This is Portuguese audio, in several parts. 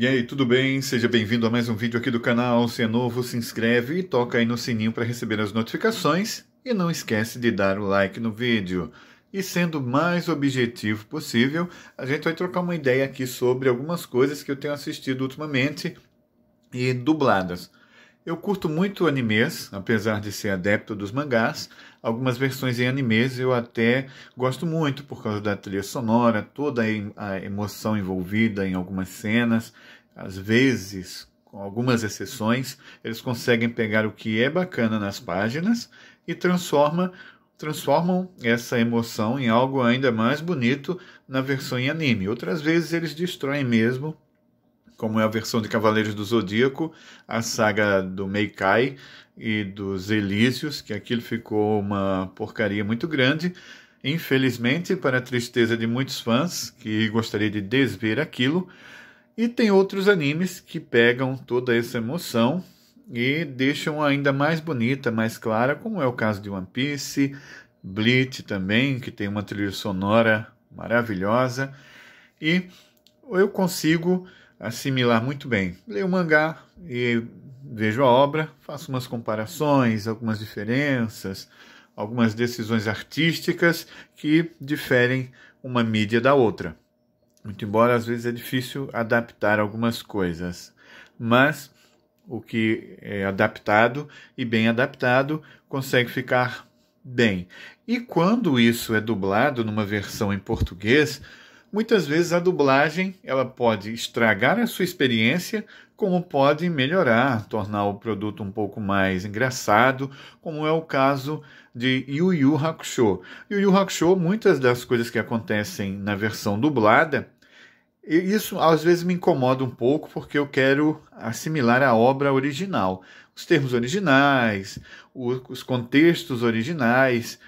E aí, tudo bem? Seja bem-vindo a mais um vídeo aqui do canal. Se é novo, se inscreve e toca aí no sininho para receber as notificações. E não esquece de dar o like no vídeo. E sendo o mais objetivo possível, a gente vai trocar uma ideia aqui sobre algumas coisas que eu tenho assistido ultimamente e dubladas. Eu curto muito animes, apesar de ser adepto dos mangás. Algumas versões em animes eu até gosto muito por causa da trilha sonora, toda a emoção envolvida em algumas cenas. Às vezes, com algumas exceções, eles conseguem pegar o que é bacana nas páginas e transforma, transformam essa emoção em algo ainda mais bonito na versão em anime. Outras vezes eles destroem mesmo como é a versão de Cavaleiros do Zodíaco, a saga do Meikai e dos Elísios, que aquilo ficou uma porcaria muito grande. Infelizmente, para a tristeza de muitos fãs que gostaria de desver aquilo, e tem outros animes que pegam toda essa emoção e deixam ainda mais bonita, mais clara, como é o caso de One Piece, Bleach também, que tem uma trilha sonora maravilhosa. E eu consigo assimilar muito bem. Leio o mangá e vejo a obra, faço umas comparações, algumas diferenças, algumas decisões artísticas que diferem uma mídia da outra. Muito embora às vezes é difícil adaptar algumas coisas, mas o que é adaptado e bem adaptado consegue ficar bem. E quando isso é dublado numa versão em português, muitas vezes a dublagem ela pode estragar a sua experiência, como pode melhorar, tornar o produto um pouco mais engraçado, como é o caso de Yu Yu Hakusho. Yu Yu Hakusho, muitas das coisas que acontecem na versão dublada, isso às vezes me incomoda um pouco porque eu quero assimilar a obra original, os termos originais, os contextos originais,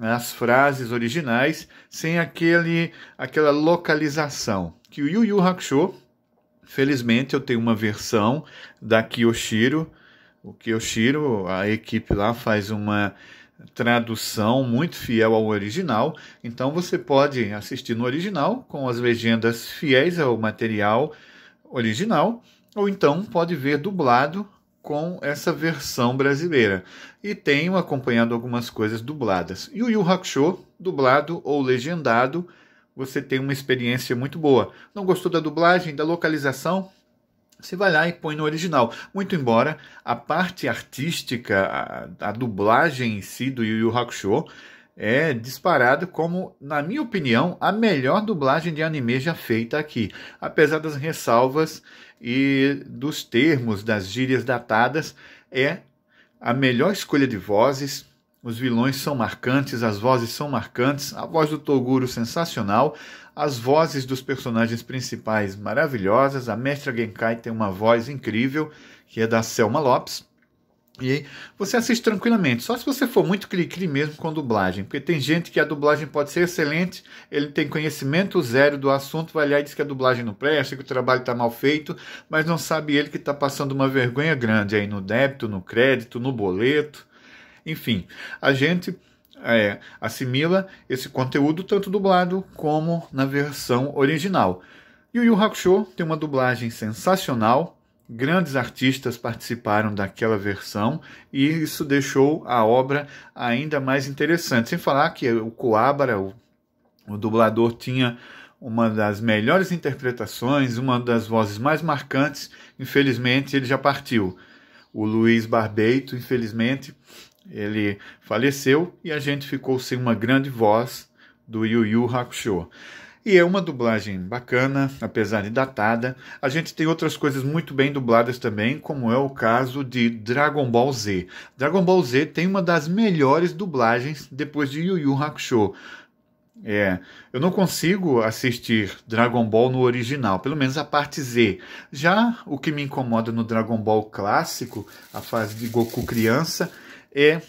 as frases originais sem aquele aquela localização que o Yu Yu Hakusho felizmente eu tenho uma versão da Kiyoshiro o Kiyoshiro a equipe lá faz uma tradução muito fiel ao original então você pode assistir no original com as legendas fiéis ao material original ou então pode ver dublado com essa versão brasileira. E tenho acompanhado algumas coisas dubladas. E o Yu Hakusho, dublado ou legendado, você tem uma experiência muito boa. Não gostou da dublagem, da localização? Você vai lá e põe no original. Muito embora a parte artística, a, a dublagem em si do Yu Yu Hakusho, é disparado como, na minha opinião, a melhor dublagem de anime já feita aqui, apesar das ressalvas e dos termos, das gírias datadas, é a melhor escolha de vozes. Os vilões são marcantes, as vozes são marcantes, a voz do Toguro sensacional, as vozes dos personagens principais maravilhosas, a Mestra Genkai tem uma voz incrível, que é da Selma Lopes, e aí você assiste tranquilamente. Só se você for muito cri-cri mesmo com dublagem. Porque tem gente que a dublagem pode ser excelente, ele tem conhecimento zero do assunto, vai lá e diz que a dublagem não presta, que o trabalho está mal feito, mas não sabe ele que está passando uma vergonha grande aí no débito, no crédito, no boleto. Enfim, a gente é, assimila esse conteúdo tanto dublado como na versão original. E o Yu Hakusho tem uma dublagem sensacional, Grandes artistas participaram daquela versão e isso deixou a obra ainda mais interessante. Sem falar que o Coabra, o, o dublador, tinha uma das melhores interpretações, uma das vozes mais marcantes. Infelizmente, ele já partiu. O Luiz Barbeito, infelizmente, ele faleceu e a gente ficou sem uma grande voz do Yu Yu Hakusho. E é uma dublagem bacana, apesar de datada. A gente tem outras coisas muito bem dubladas também, como é o caso de Dragon Ball Z. Dragon Ball Z tem uma das melhores dublagens depois de Yu Yu Hakusho. É, eu não consigo assistir Dragon Ball no original, pelo menos a parte Z. Já o que me incomoda no Dragon Ball clássico, a fase de Goku criança, é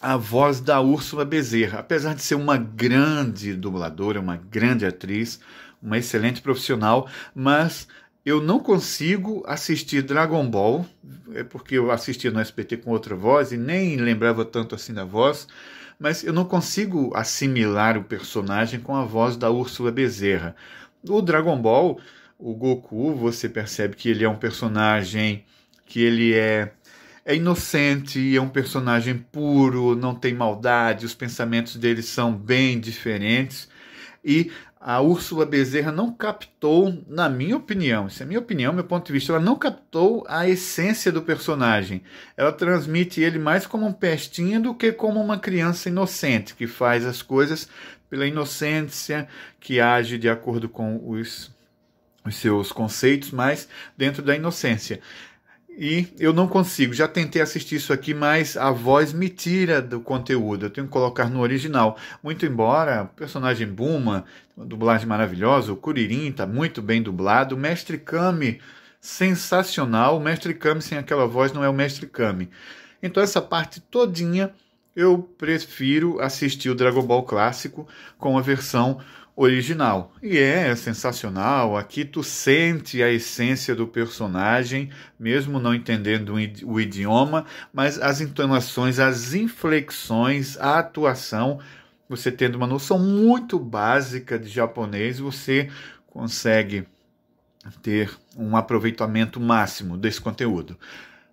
a voz da Úrsula Bezerra. Apesar de ser uma grande dubladora, uma grande atriz, uma excelente profissional, mas eu não consigo assistir Dragon Ball, é porque eu assistia no SBT com outra voz e nem lembrava tanto assim da voz, mas eu não consigo assimilar o personagem com a voz da Úrsula Bezerra. O Dragon Ball, o Goku, você percebe que ele é um personagem que ele é é inocente, e é um personagem puro, não tem maldade, os pensamentos dele são bem diferentes. E a Úrsula Bezerra não captou, na minha opinião, isso é minha opinião, meu ponto de vista, ela não captou a essência do personagem. Ela transmite ele mais como um pestinho do que como uma criança inocente que faz as coisas pela inocência, que age de acordo com os, os seus conceitos, mas dentro da inocência. E eu não consigo, já tentei assistir isso aqui, mas a voz me tira do conteúdo, eu tenho que colocar no original. Muito embora o personagem Buma, dublagem maravilhosa, o Curirim está muito bem dublado, o Mestre Kami, sensacional, o Mestre Kami sem aquela voz não é o Mestre Kami. Então essa parte todinha eu prefiro assistir o Dragon Ball clássico com a versão original. E é sensacional, aqui tu sente a essência do personagem, mesmo não entendendo o idioma, mas as entonações, as inflexões, a atuação, você tendo uma noção muito básica de japonês, você consegue ter um aproveitamento máximo desse conteúdo.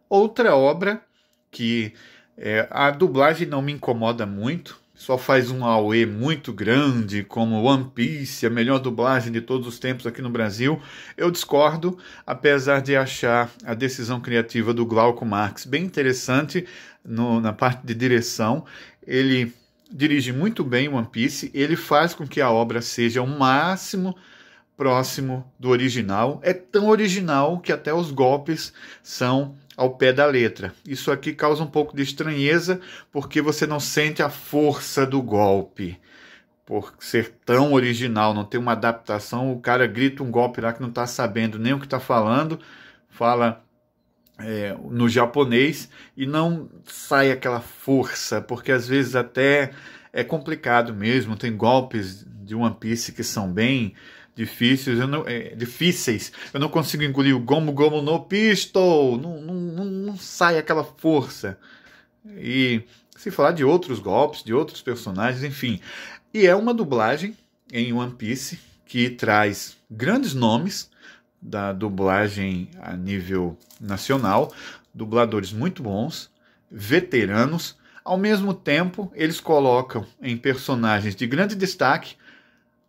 Outra obra que é, a dublagem não me incomoda muito, só faz um AUE muito grande, como One Piece, a melhor dublagem de todos os tempos aqui no Brasil. Eu discordo, apesar de achar a decisão criativa do Glauco Marx bem interessante no, na parte de direção. Ele dirige muito bem One Piece, ele faz com que a obra seja o máximo próximo do original. É tão original que até os golpes são ao pé da letra. Isso aqui causa um pouco de estranheza, porque você não sente a força do golpe. Por ser tão original, não ter uma adaptação, o cara grita um golpe lá que não está sabendo nem o que está falando, fala é, no japonês e não sai aquela força, porque às vezes até é complicado mesmo. Tem golpes de One Piece que são bem difíceis. Eu não, é, difíceis. Eu não consigo engolir o gomo gomo no pistol. Não, não, não, não sai aquela força. E se falar de outros golpes, de outros personagens, enfim. E é uma dublagem em One Piece que traz grandes nomes da dublagem a nível nacional, dubladores muito bons, veteranos. Ao mesmo tempo, eles colocam em personagens de grande destaque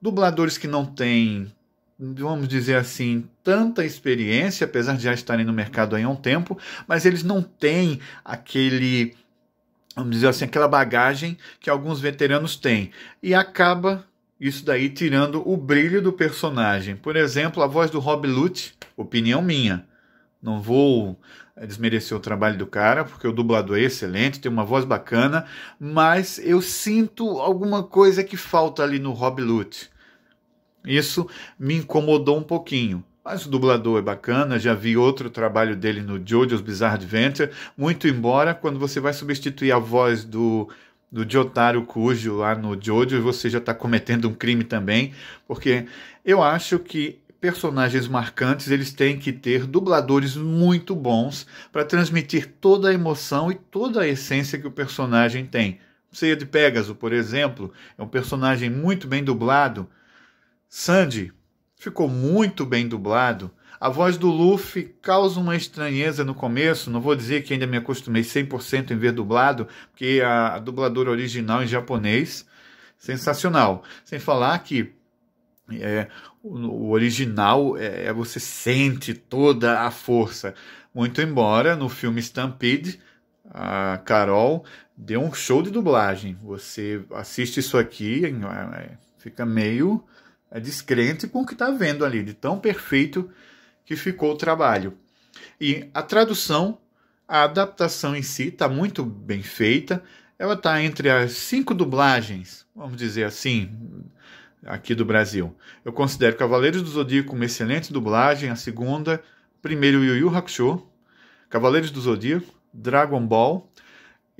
dubladores que não têm, vamos dizer assim, tanta experiência, apesar de já estarem no mercado há um tempo, mas eles não têm aquele, vamos dizer assim, aquela bagagem que alguns veteranos têm. E acaba isso daí tirando o brilho do personagem. Por exemplo, a voz do Rob Lute, opinião minha. Não vou é, desmereceu o trabalho do cara, porque o dublador é excelente, tem uma voz bacana, mas eu sinto alguma coisa que falta ali no Rob Lute. Isso me incomodou um pouquinho. Mas o dublador é bacana, já vi outro trabalho dele no Jojo's Bizarre Adventure, muito embora quando você vai substituir a voz do do Jotaro Cujo lá no Jojo, você já está cometendo um crime também, porque eu acho que personagens marcantes, eles têm que ter dubladores muito bons para transmitir toda a emoção e toda a essência que o personagem tem. Seia de Pegasus, por exemplo, é um personagem muito bem dublado. Sandy ficou muito bem dublado. A voz do Luffy causa uma estranheza no começo, não vou dizer que ainda me acostumei 100% em ver dublado, porque a, a dubladora original em japonês, sensacional. Sem falar que é, o original é, é, você sente toda a força. Muito embora no filme Stampede, a Carol deu um show de dublagem. Você assiste isso aqui, é, é, fica meio descrente com o que está vendo ali, de tão perfeito que ficou o trabalho. E a tradução, a adaptação em si está muito bem feita. Ela está entre as cinco dublagens, vamos dizer assim, aqui do Brasil. Eu considero Cavaleiros do Zodíaco uma excelente dublagem, a segunda, primeiro Yu Yu Hakusho, Cavaleiros do Zodíaco, Dragon Ball,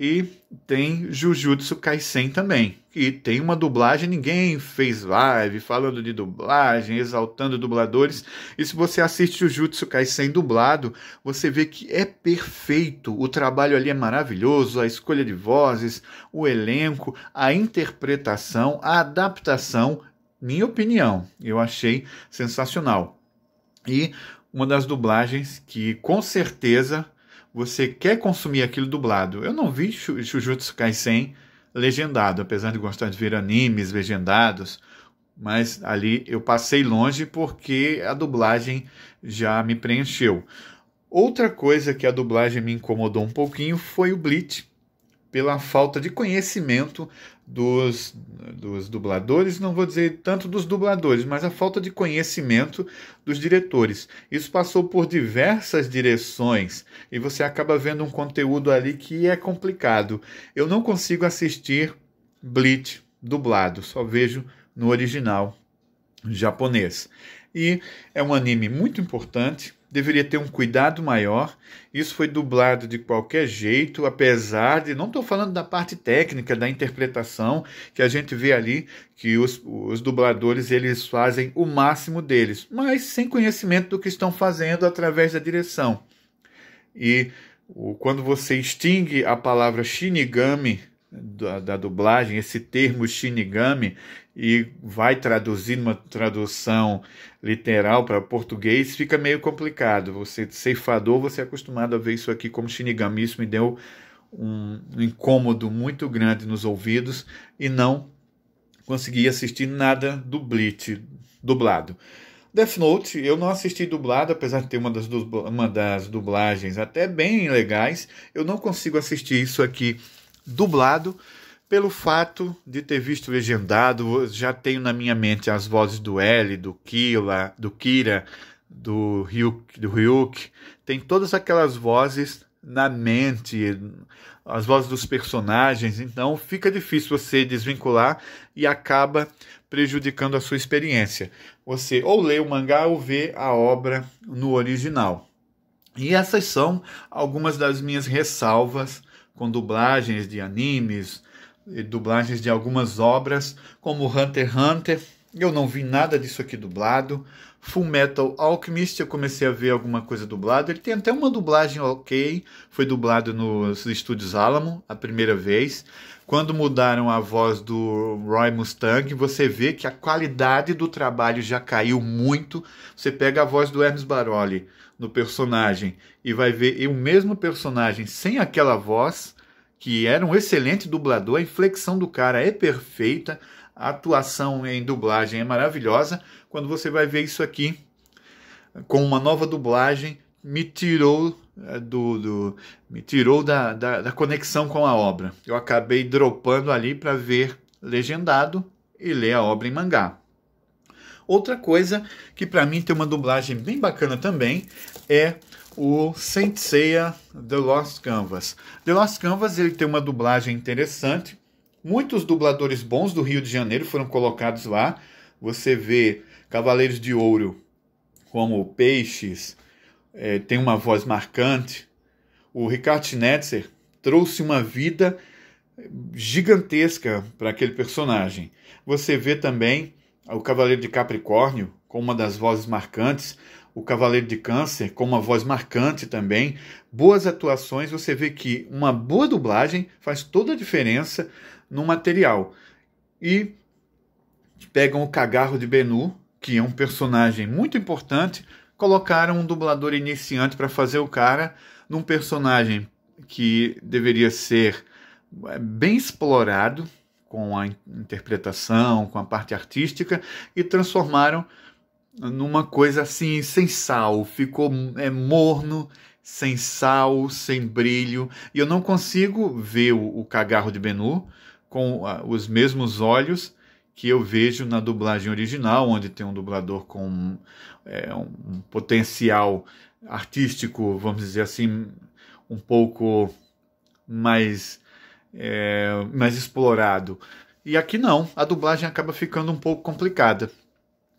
e tem Jujutsu Kaisen também. E tem uma dublagem, ninguém fez live falando de dublagem, exaltando dubladores. E se você assiste Jujutsu Kaisen dublado, você vê que é perfeito. O trabalho ali é maravilhoso, a escolha de vozes, o elenco, a interpretação, a adaptação. Minha opinião, eu achei sensacional. E uma das dublagens que com certeza você quer consumir aquilo dublado. Eu não vi Jujutsu Kaisen legendado, apesar de gostar de ver animes legendados, mas ali eu passei longe porque a dublagem já me preencheu. Outra coisa que a dublagem me incomodou um pouquinho foi o Bleach, pela falta de conhecimento dos, dos dubladores, não vou dizer tanto dos dubladores, mas a falta de conhecimento dos diretores. Isso passou por diversas direções e você acaba vendo um conteúdo ali que é complicado. Eu não consigo assistir Bleach dublado, só vejo no original japonês. E é um anime muito importante, deveria ter um cuidado maior. Isso foi dublado de qualquer jeito, apesar de. Não estou falando da parte técnica, da interpretação, que a gente vê ali que os, os dubladores eles fazem o máximo deles, mas sem conhecimento do que estão fazendo através da direção. E quando você extingue a palavra Shinigami da, da, dublagem, esse termo Shinigami, e vai traduzir numa tradução literal para português, fica meio complicado. Você, é ceifador, você é acostumado a ver isso aqui como shinigami. Isso me deu um, incômodo muito grande nos ouvidos e não consegui assistir nada do Bleach dublado. Death Note eu não assisti dublado, apesar de ter uma das, uma das dublagens até bem legais, eu não consigo assistir isso aqui dublado pelo fato de ter visto legendado, já tenho na minha mente as vozes do L, do Kila, do Kira, do Ryuk, do Ryuk. Tem todas aquelas vozes na mente, as vozes dos personagens, então fica difícil você desvincular e acaba prejudicando a sua experiência. Você ou lê o mangá ou vê a obra no original. E essas são algumas das minhas ressalvas com dublagens de animes, dublagens de algumas obras, como Hunter x Hunter, eu não vi nada disso aqui dublado. Full Metal Alchemist, eu comecei a ver alguma coisa dublado. Ele tem até uma dublagem ok, foi dublado nos estúdios Alamo a primeira vez. Quando mudaram a voz do Roy Mustang, você vê que a qualidade do trabalho já caiu muito. Você pega a voz do Hermes Baroli no personagem e vai ver e o mesmo personagem sem aquela voz, que era um excelente dublador, a inflexão do cara é perfeita a atuação em dublagem é maravilhosa. Quando você vai ver isso aqui com uma nova dublagem, me tirou eh, do, do me tirou da, da, da, conexão com a obra. Eu acabei dropando ali para ver legendado e ler a obra em mangá. Outra coisa que para mim tem uma dublagem bem bacana também é o Saint Seiya The Lost Canvas. The Lost Canvas ele tem uma dublagem interessante Muitos dubladores bons do Rio de Janeiro foram colocados lá. Você vê Cavaleiros de Ouro como Peixes, é, tem uma voz marcante. O Richard Schnetzer trouxe uma vida gigantesca para aquele personagem. Você vê também o Cavaleiro de Capricórnio com uma das vozes marcantes, o Cavaleiro de Câncer com uma voz marcante também. Boas atuações, você vê que uma boa dublagem faz toda a diferença no material. E pegam o cagarro de Benu, que é um personagem muito importante, colocaram um dublador iniciante para fazer o cara num personagem que deveria ser é, bem explorado com a interpretação, com a parte artística e transformaram numa coisa assim sem sal, ficou é morno, sem sal, sem brilho, e eu não consigo ver o, o cagarro de Benu com ah, os mesmos olhos que eu vejo na dublagem original, onde tem um dublador com é, um potencial artístico, vamos dizer assim, um pouco mais, é, mais explorado. E aqui não, a dublagem acaba ficando um pouco complicada.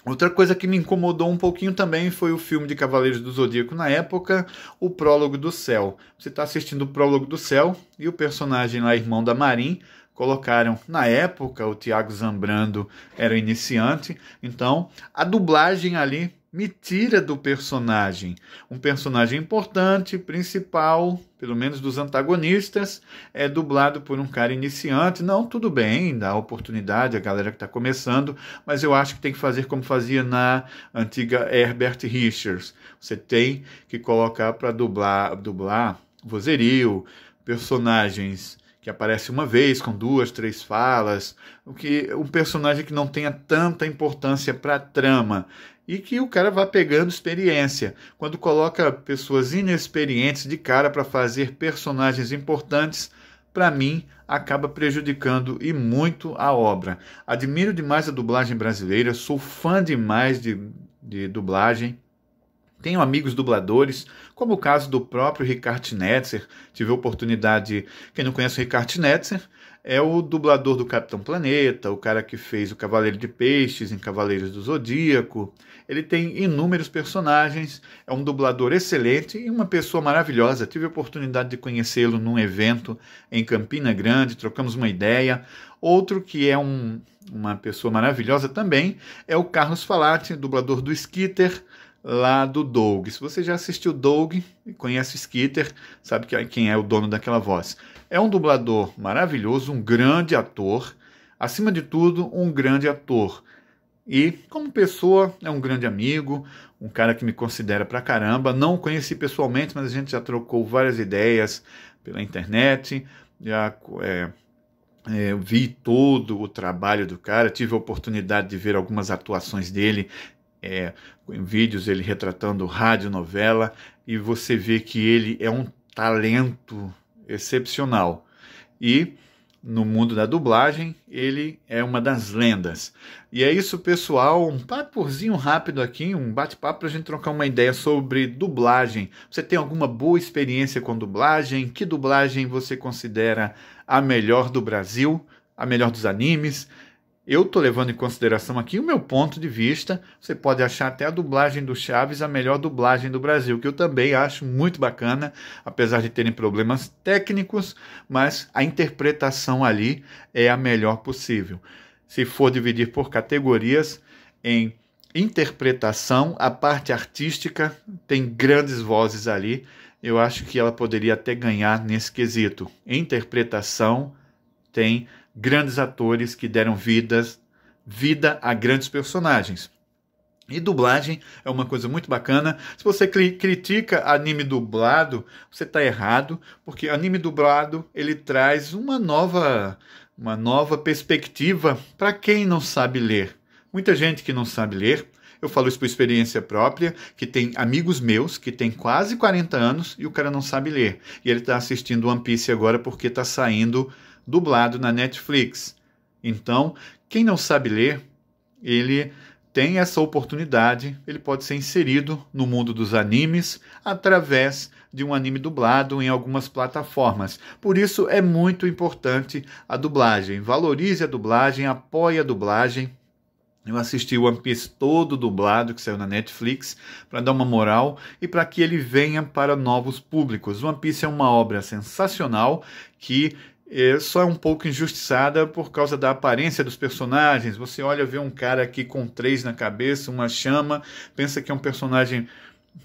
Outra coisa que me incomodou um pouquinho também foi o filme de Cavaleiros do Zodíaco na época, o Prólogo do Céu. Você está assistindo o Prólogo do Céu e o personagem lá, irmão da Marin, colocaram. Na época, o Tiago Zambrando era iniciante, então a dublagem ali me tira do personagem. Um personagem importante, principal, pelo menos dos antagonistas, é dublado por um cara iniciante. Não, tudo bem, dá oportunidade a galera que está começando, mas eu acho que tem que fazer como fazia na antiga Herbert Richards. Você tem que colocar para dublar, dublar vozerio, personagens que aparece uma vez com duas, três falas, o que um personagem que não tenha tanta importância para a trama e que o cara vá pegando experiência. Quando coloca pessoas inexperientes de cara para fazer personagens importantes, para mim acaba prejudicando e muito a obra. Admiro demais a dublagem brasileira, sou fã demais de, de dublagem tenho amigos dubladores, como o caso do próprio Ricard Netzer. Tive a oportunidade, quem não conhece o Ricard Netzer, é o dublador do Capitão Planeta, o cara que fez o Cavaleiro de Peixes em Cavaleiros do Zodíaco. Ele tem inúmeros personagens, é um dublador excelente e uma pessoa maravilhosa. Tive a oportunidade de conhecê-lo num evento em Campina Grande, trocamos uma ideia. Outro que é um, uma pessoa maravilhosa também é o Carlos Falati, dublador do Skitter lá do Doug. Se você já assistiu Doug e conhece Skitter, sabe é quem é o dono daquela voz. É um dublador maravilhoso, um grande ator, acima de tudo, um grande ator. E, como pessoa, é um grande amigo, um cara que me considera pra caramba. Não o conheci pessoalmente, mas a gente já trocou várias ideias pela internet, já é, é, vi todo o trabalho do cara, tive a oportunidade de ver algumas atuações dele é, em vídeos ele retratando rádio, novela, e você vê que ele é um talento excepcional. E no mundo da dublagem, ele é uma das lendas. E é isso, pessoal. Um papozinho rápido aqui, um bate-papo para a gente trocar uma ideia sobre dublagem. Você tem alguma boa experiência com dublagem? Que dublagem você considera a melhor do Brasil, a melhor dos animes? Eu estou levando em consideração aqui o meu ponto de vista. Você pode achar até a dublagem do Chaves a melhor dublagem do Brasil, que eu também acho muito bacana, apesar de terem problemas técnicos, mas a interpretação ali é a melhor possível. Se for dividir por categorias, em interpretação, a parte artística tem grandes vozes ali. Eu acho que ela poderia até ganhar nesse quesito. Interpretação tem grandes atores que deram vidas, vida a grandes personagens. E dublagem é uma coisa muito bacana. Se você critica anime dublado, você está errado, porque anime dublado ele traz uma nova, uma nova perspectiva para quem não sabe ler. Muita gente que não sabe ler, eu falo isso por experiência própria, que tem amigos meus que tem quase 40 anos e o cara não sabe ler. E ele está assistindo One Piece agora porque está saindo dublado na Netflix. Então, quem não sabe ler, ele tem essa oportunidade, ele pode ser inserido no mundo dos animes através de um anime dublado em algumas plataformas. Por isso é muito importante a dublagem. Valorize a dublagem, apoie a dublagem. Eu assisti o One Piece todo dublado que saiu na Netflix para dar uma moral e para que ele venha para novos públicos. One Piece é uma obra sensacional que é, só é um pouco injustiçada por causa da aparência dos personagens. Você olha, vê um cara aqui com três na cabeça, uma chama, pensa que é um personagem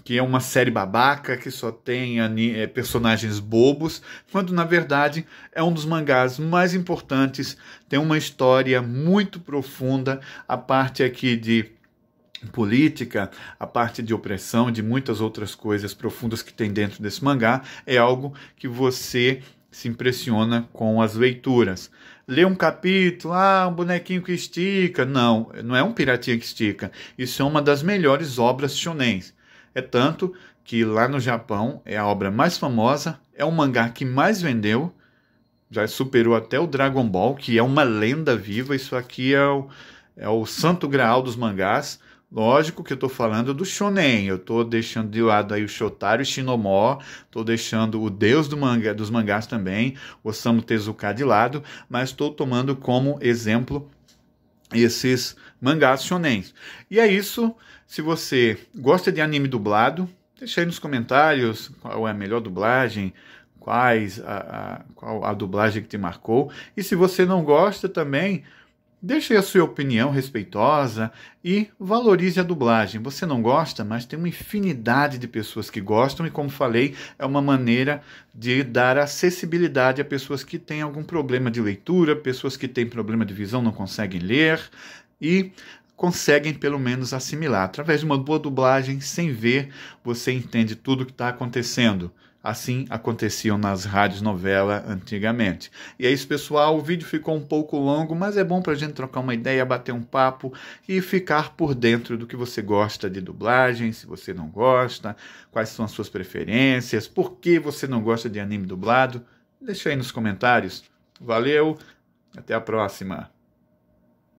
que é uma série babaca, que só tem é, personagens bobos, quando na verdade é um dos mangás mais importantes, tem uma história muito profunda, a parte aqui de política, a parte de opressão, de muitas outras coisas profundas que tem dentro desse mangá, é algo que você se impressiona com as leituras. Lê um capítulo, ah, um bonequinho que estica. Não, não é um piratinha que estica. Isso é uma das melhores obras shonens. É tanto que lá no Japão é a obra mais famosa, é o mangá que mais vendeu, já superou até o Dragon Ball, que é uma lenda viva. Isso aqui é o, é o santo graal dos mangás. Lógico que eu estou falando do shonen, eu estou deixando de lado aí o Shotaro e Shinomó, estou deixando o deus do manga, dos mangás também, Osamu Tezuka de lado, mas estou tomando como exemplo esses mangás shonen. E é isso, se você gosta de anime dublado, deixe aí nos comentários qual é a melhor dublagem, quais a, a, qual a dublagem que te marcou, e se você não gosta também Deixe a sua opinião respeitosa e valorize a dublagem. Você não gosta, mas tem uma infinidade de pessoas que gostam, e como falei, é uma maneira de dar acessibilidade a pessoas que têm algum problema de leitura, pessoas que têm problema de visão, não conseguem ler e conseguem pelo menos assimilar. Através de uma boa dublagem, sem ver, você entende tudo o que está acontecendo. Assim aconteciam nas rádios novela antigamente. E é isso, pessoal. O vídeo ficou um pouco longo, mas é bom para a gente trocar uma ideia, bater um papo e ficar por dentro do que você gosta de dublagem, se você não gosta, quais são as suas preferências, por que você não gosta de anime dublado. Deixa aí nos comentários. Valeu, até a próxima.